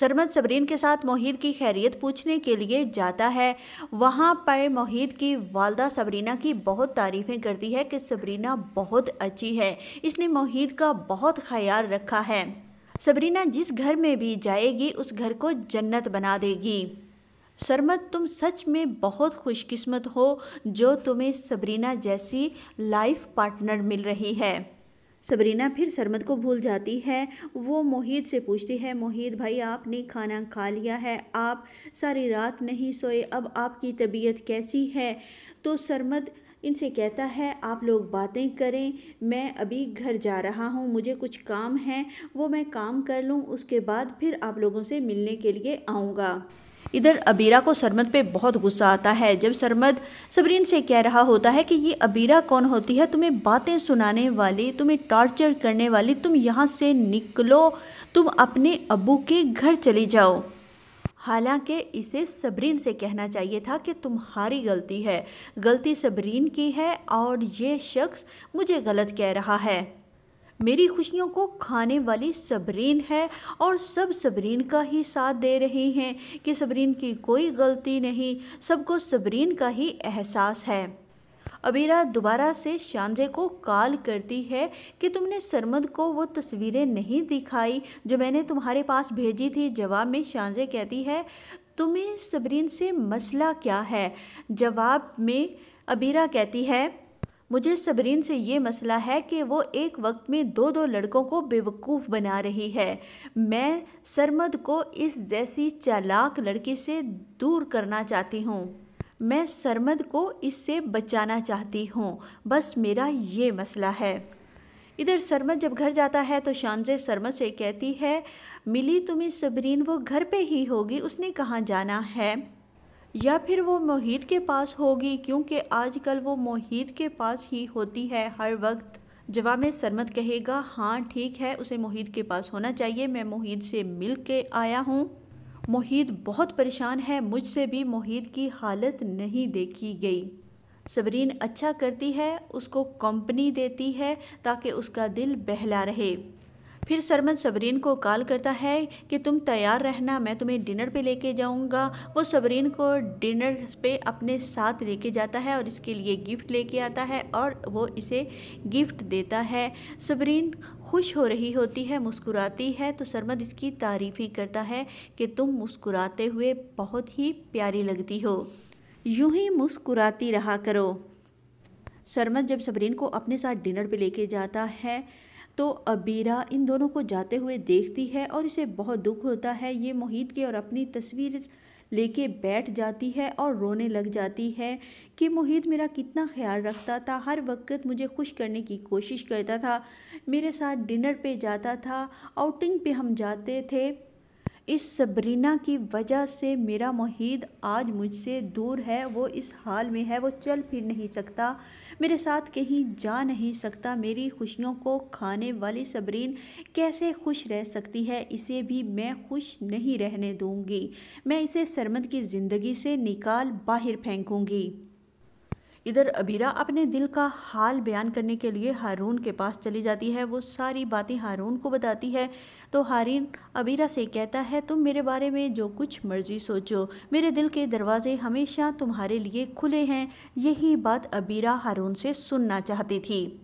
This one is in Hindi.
सरमद सबरीन के साथ मोहिद की खैरियत पूछने के लिए जाता है वहाँ पर मोहिद की वालदा सबरीना की बहुत तारीफ़ें करती है कि सबरीना बहुत अच्छी है इसने मोहिद का बहुत ख्याल रखा है सबरीना जिस घर में भी जाएगी उस घर को जन्नत बना देगी सरमत तुम सच में बहुत खुशकिस्मत हो जो तुम्हें सबरीना जैसी लाइफ पार्टनर मिल रही है सबरीना फिर सरमद को भूल जाती है वो मोहित से पूछती है मोहित भाई आपने खाना खा लिया है आप सारी रात नहीं सोए अब आपकी तबीयत कैसी है तो सरमद इनसे कहता है आप लोग बातें करें मैं अभी घर जा रहा हूँ मुझे कुछ काम है वो मैं काम कर लूँ उसके बाद फिर आप लोगों से मिलने के लिए आऊँगा इधर अबीरा को सरमद पे बहुत गुस्सा आता है जब सरमद सबरीन से कह रहा होता है कि ये अबीरा कौन होती है तुम्हें बातें सुनाने वाली तुम्हें टॉर्चर करने वाली तुम यहाँ से निकलो तुम अपने अबू के घर चली जाओ हालांकि इसे सबरीन से कहना चाहिए था कि तुम्हारी गलती है गलती सबरीन की है और ये शख्स मुझे गलत कह रहा है मेरी खुशियों को खाने वाली सबरीन है और सब सबरीन का ही साथ दे रही हैं कि सबरीन की कोई गलती नहीं सबको सबरीन का ही एहसास है अबीरा दोबारा से शांजे को कॉल करती है कि तुमने सरमद को वो तस्वीरें नहीं दिखाई जो मैंने तुम्हारे पास भेजी थी जवाब में शांजे कहती है तुम्हें सबरीन से मसला क्या है जवाब में अबीरा कहती है मुझे सबरीन से ये मसला है कि वो एक वक्त में दो दो लड़कों को बेवकूफ़ बना रही है मैं सरमद को इस जैसी चालाक लड़की से दूर करना चाहती हूँ मैं सरमद को इससे बचाना चाहती हूँ बस मेरा ये मसला है इधर सरमद जब घर जाता है तो शानजे सरमद से कहती है मिली तुम्हें सबरीन वो घर पे ही होगी उसने कहाँ जाना है या फिर वो मोहित के पास होगी क्योंकि आजकल वो मोहित के पास ही होती है हर वक्त जवाब में सरमत कहेगा हाँ ठीक है उसे मोहित के पास होना चाहिए मैं मोहित से मिल के आया हूँ मोहित बहुत परेशान है मुझसे भी मोहित की हालत नहीं देखी गई सबरीन अच्छा करती है उसको कंपनी देती है ताकि उसका दिल बहला रहे फिर सरमन सबरीन को कॉल करता है कि तुम तैयार रहना मैं तुम्हें डिनर पे लेके जाऊंगा वो सबरीन को डिनर पे अपने साथ लेके जाता है और इसके लिए गिफ्ट लेके आता है और वो इसे गिफ्ट देता है सबरीन खुश हो रही होती है मुस्कुराती है तो सरमद इसकी तारीफ़ी करता है कि तुम मुस्कुराते हुए बहुत ही प्यारी लगती हो यूं ही मुस्कुराती रहा करो सरमद जब सबरीन को अपने साथ डिनर पे लेके जाता है तो अबीरा इन दोनों को जाते हुए देखती है और इसे बहुत दुख होता है ये मोहित की और अपनी तस्वीर लेके बैठ जाती है और रोने लग जाती है कि मोहित मेरा कितना ख्याल रखता था हर वक्त मुझे खुश करने की कोशिश करता था मेरे साथ डिनर पे जाता था आउटिंग पे हम जाते थे इस सबरीना की वजह से मेरा मोहीद आज मुझसे दूर है वो इस हाल में है वो चल फिर नहीं सकता मेरे साथ कहीं जा नहीं सकता मेरी खुशियों को खाने वाली सबरीन कैसे खुश रह सकती है इसे भी मैं खुश नहीं रहने दूंगी मैं इसे सरमद की ज़िंदगी से निकाल बाहर फेंकूंगी इधर अबीरा अपने दिल का हाल बयान करने के लिए हारून के पास चली जाती है वो सारी बातें हारून को बताती है तो हारिन अबीरा से कहता है तुम मेरे बारे में जो कुछ मर्जी सोचो मेरे दिल के दरवाजे हमेशा तुम्हारे लिए खुले हैं यही बात अबीरा हारून से सुनना चाहती थी